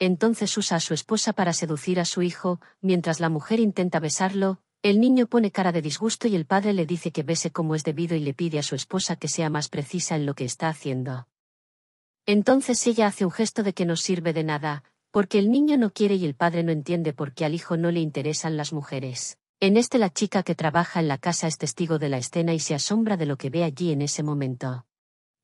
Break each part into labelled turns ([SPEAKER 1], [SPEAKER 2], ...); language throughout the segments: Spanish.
[SPEAKER 1] Entonces usa a su esposa para seducir a su hijo, mientras la mujer intenta besarlo, el niño pone cara de disgusto y el padre le dice que bese como es debido y le pide a su esposa que sea más precisa en lo que está haciendo. Entonces ella hace un gesto de que no sirve de nada, porque el niño no quiere y el padre no entiende por qué al hijo no le interesan las mujeres. En este la chica que trabaja en la casa es testigo de la escena y se asombra de lo que ve allí en ese momento.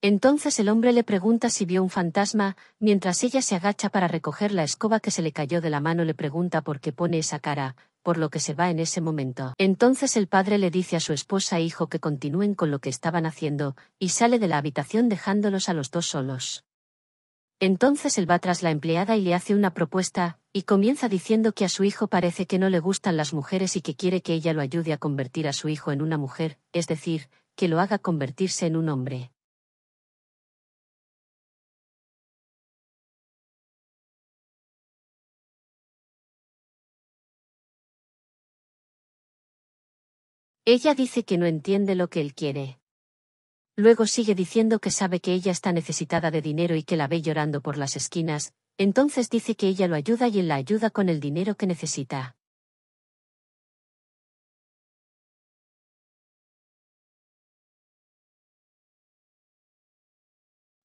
[SPEAKER 1] Entonces el hombre le pregunta si vio un fantasma, mientras ella se agacha para recoger la escoba que se le cayó de la mano le pregunta por qué pone esa cara, por lo que se va en ese momento. Entonces el padre le dice a su esposa e hijo que continúen con lo que estaban haciendo, y sale de la habitación dejándolos a los dos solos. Entonces él va tras la empleada y le hace una propuesta, y comienza diciendo que a su hijo parece que no le gustan las mujeres y que quiere que ella lo ayude a convertir a su hijo en una mujer, es decir, que lo haga convertirse en un hombre. Ella dice que no entiende lo que él quiere. Luego sigue diciendo que sabe que ella está necesitada de dinero y que la ve llorando por las esquinas, entonces dice que ella lo ayuda y él la ayuda con el dinero que necesita.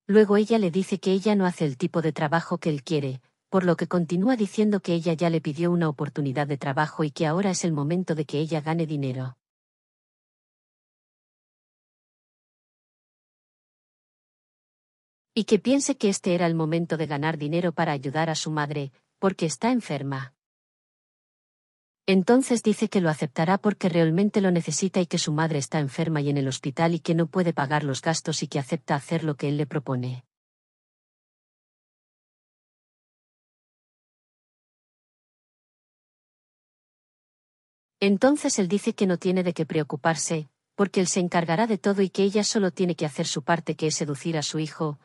[SPEAKER 1] Luego ella le dice que ella no hace el tipo de trabajo que él quiere, por lo que continúa diciendo que ella ya le pidió una oportunidad de trabajo y que ahora es el momento de que ella
[SPEAKER 2] gane dinero.
[SPEAKER 1] Y que piense que este era el momento de ganar dinero para ayudar a su madre, porque está enferma. Entonces dice que lo aceptará porque realmente lo necesita y que su madre está enferma y en el hospital y que no puede pagar los gastos y que acepta hacer lo que él le propone. Entonces él dice que no tiene de qué preocuparse, porque él se encargará de todo y que ella solo tiene que hacer su parte que es seducir a su hijo,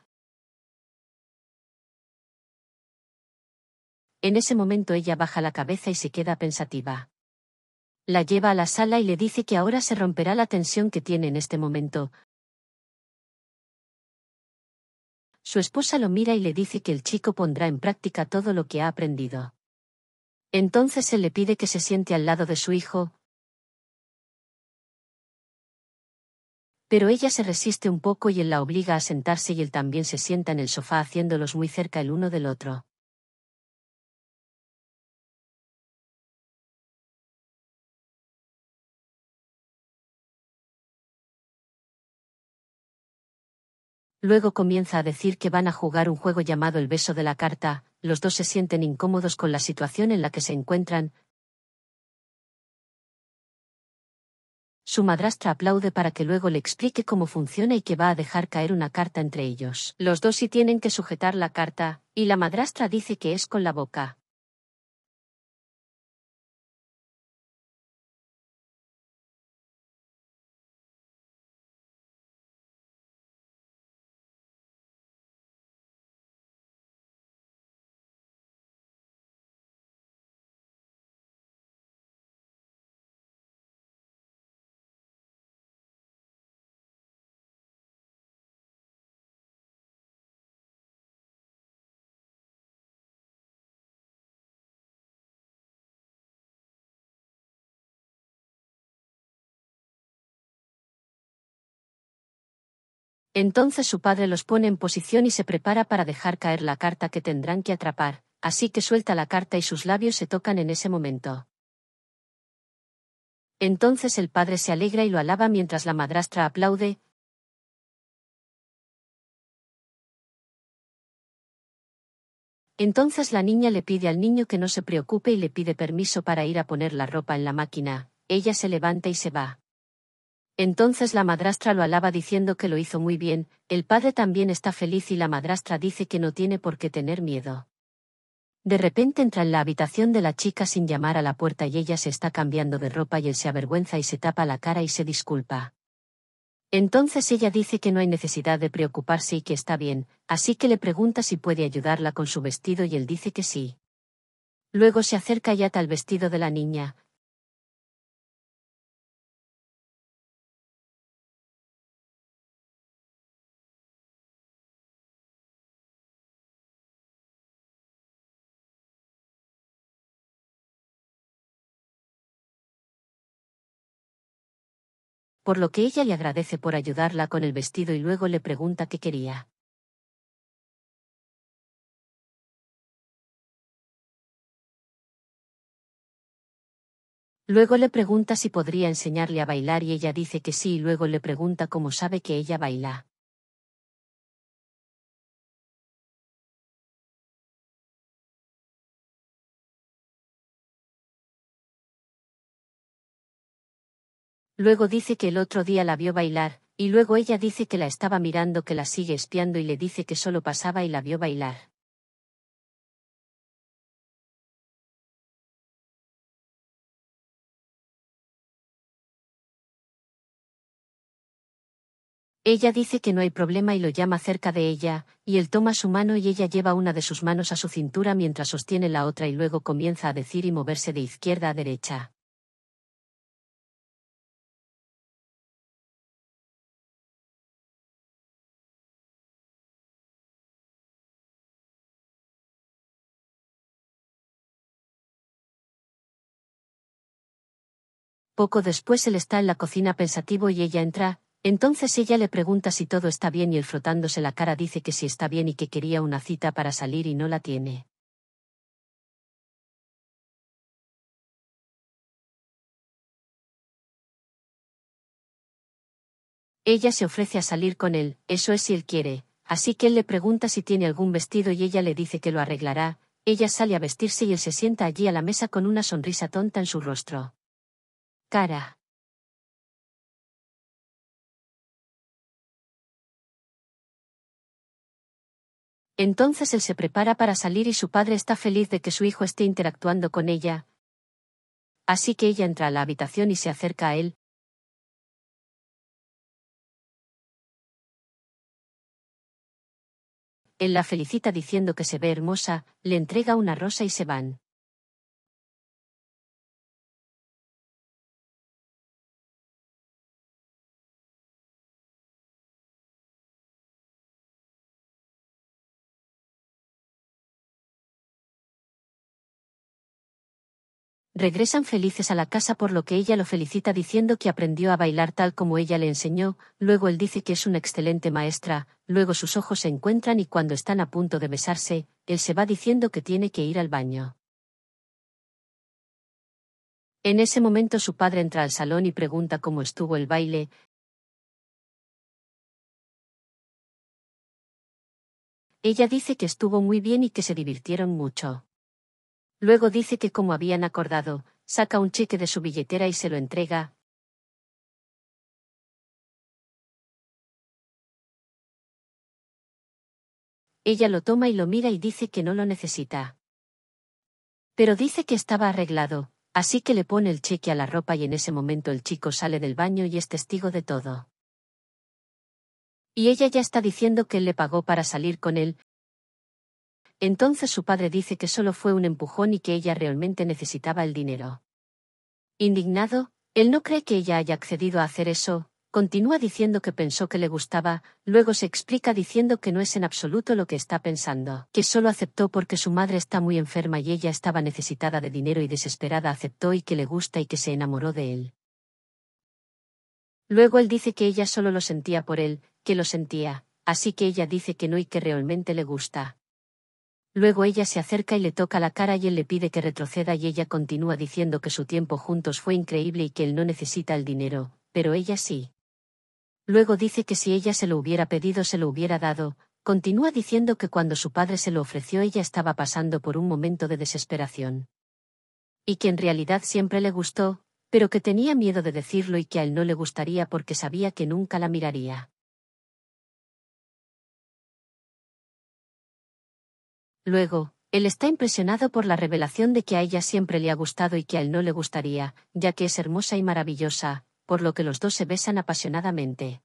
[SPEAKER 1] En ese momento ella baja la cabeza y se queda pensativa. La lleva a la sala y le dice que ahora se romperá la tensión que tiene en este momento. Su esposa lo mira y le dice que el chico pondrá en práctica todo lo que ha aprendido. Entonces él le pide que se siente al lado de su hijo. Pero ella se resiste un poco y él la obliga a sentarse y él también se sienta en el sofá haciéndolos muy cerca el uno del otro. Luego comienza a decir que van a jugar un juego llamado el beso de la carta, los dos se sienten incómodos con la situación en la que se encuentran. Su madrastra aplaude para que luego le explique cómo funciona y que va a dejar caer una carta entre ellos. Los dos sí tienen que sujetar la carta, y la madrastra dice que es con la boca. Entonces su padre los pone en posición y se prepara para dejar caer la carta que tendrán que atrapar, así que suelta la carta y sus labios se tocan en ese momento. Entonces el padre se alegra y lo alaba mientras la madrastra aplaude.
[SPEAKER 2] Entonces la
[SPEAKER 1] niña le pide al niño que no se preocupe y le pide permiso para ir a poner la ropa en la máquina. Ella se levanta y se va. Entonces la madrastra lo alaba diciendo que lo hizo muy bien, el padre también está feliz y la madrastra dice que no tiene por qué tener miedo. De repente entra en la habitación de la chica sin llamar a la puerta y ella se está cambiando de ropa y él se avergüenza y se tapa la cara y se disculpa. Entonces ella dice que no hay necesidad de preocuparse y que está bien, así que le pregunta si puede ayudarla con su vestido y él dice que sí. Luego se acerca y ata el vestido de la niña,
[SPEAKER 2] por lo que ella le agradece por ayudarla con el vestido y luego le pregunta qué quería. Luego le pregunta si podría enseñarle a bailar y ella dice que sí y luego le pregunta cómo sabe que ella baila.
[SPEAKER 1] Luego dice que el otro día la vio bailar, y luego ella dice que la estaba mirando, que la sigue espiando y le dice que solo pasaba y la vio bailar. Ella dice que no hay problema y lo llama cerca de ella, y él toma su mano y ella lleva una de sus manos a su cintura mientras sostiene la otra y luego comienza a decir y moverse de izquierda a derecha. Poco después él está en la cocina pensativo y ella entra, entonces ella le pregunta si todo está bien y él frotándose la cara dice que sí está bien y que quería una cita para salir y no la tiene. Ella se ofrece a salir con él, eso es si él quiere, así que él le pregunta si tiene algún vestido y ella le dice que lo arreglará, ella sale a vestirse y él se sienta allí a la mesa con una sonrisa tonta en su rostro. Cara. Entonces él se prepara para salir y su padre está feliz de que su hijo esté interactuando con ella. Así que ella entra a la habitación y se
[SPEAKER 2] acerca a él. Él la felicita diciendo que se ve hermosa, le entrega una rosa y se van.
[SPEAKER 1] Regresan felices a la casa por lo que ella lo felicita diciendo que aprendió a bailar tal como ella le enseñó, luego él dice que es una excelente maestra, luego sus ojos se encuentran y cuando están a punto de besarse, él se va diciendo que tiene que ir al baño. En ese momento su padre entra al
[SPEAKER 2] salón y pregunta cómo estuvo el baile.
[SPEAKER 1] Ella dice que estuvo muy bien y que se divirtieron mucho. Luego dice que como habían acordado, saca un cheque de su billetera y se lo entrega. Ella lo toma y lo mira y dice que no lo necesita. Pero dice que estaba arreglado, así que le pone el cheque a la ropa y en ese momento el chico sale del baño y es testigo de todo. Y ella ya está diciendo que él le pagó para salir con él, entonces su padre dice que solo fue un empujón y que ella realmente necesitaba el dinero. Indignado, él no cree que ella haya accedido a hacer eso, continúa diciendo que pensó que le gustaba, luego se explica diciendo que no es en absoluto lo que está pensando, que solo aceptó porque su madre está muy enferma y ella estaba necesitada de dinero y desesperada aceptó y que le gusta y que se enamoró de él. Luego él dice que ella solo lo sentía por él, que lo sentía, así que ella dice que no y que realmente le gusta. Luego ella se acerca y le toca la cara y él le pide que retroceda y ella continúa diciendo que su tiempo juntos fue increíble y que él no necesita el dinero, pero ella sí. Luego dice que si ella se lo hubiera pedido se lo hubiera dado, continúa diciendo que cuando su padre se lo ofreció ella estaba pasando por un momento de desesperación. Y que en realidad siempre le gustó, pero que tenía miedo de decirlo y que a él no le gustaría porque sabía que nunca la miraría. Luego, él está impresionado por la revelación de que a ella siempre le ha gustado y que a él no le gustaría, ya que es hermosa y maravillosa, por lo que los dos se besan apasionadamente.